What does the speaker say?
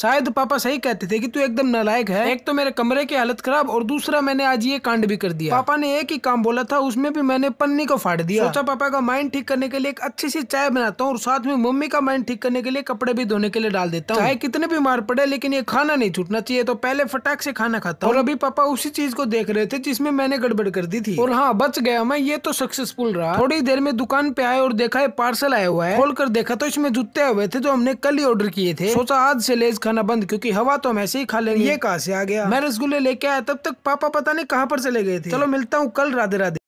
शायद पापा सही कहते थे कि तू एकदम नालायक है एक तो मेरे कमरे की हालत खराब और दूसरा मैंने आज ये कांड भी कर दिया पापा ने एक ही काम बोला था उसमें भी मैंने पन्नी को फाड़ दिया सोचा पापा का माइंड ठीक करने के लिए एक अच्छी सी चाय बनाता हूँ और साथ में मम्मी का माइंड ठीक करने के लिए कपड़े भी धोने के लिए डाल देता हूँ चाहे कितने भी मार पड़े लेकिन ये खाना नहीं छूटना चाहिए तो पहले फटाक से खाना खाता और अभी पापा उसी चीज को देख रहे थे जिसमें मैंने गड़बड़ कर दी थी और हाँ बच गया मैं ये तो सक्सेसफुल रहा थोड़ी देर में दुकान पे आए और देखा है पार्सल आया हुआ है खोल देखा तो इसमें जूते हुए थे जो हमने कल ही ऑर्डर किए थे सोचा आज से लेज खाना बंद क्योंकि हवा तो हम ऐसे ही खा लेंगे ये कहाँ से आ गया मैं रसगुल्ले लेके आया तब तक पापा पता नहीं कहाँ पर चले गए थे चलो मिलता हूँ कल राधे राधे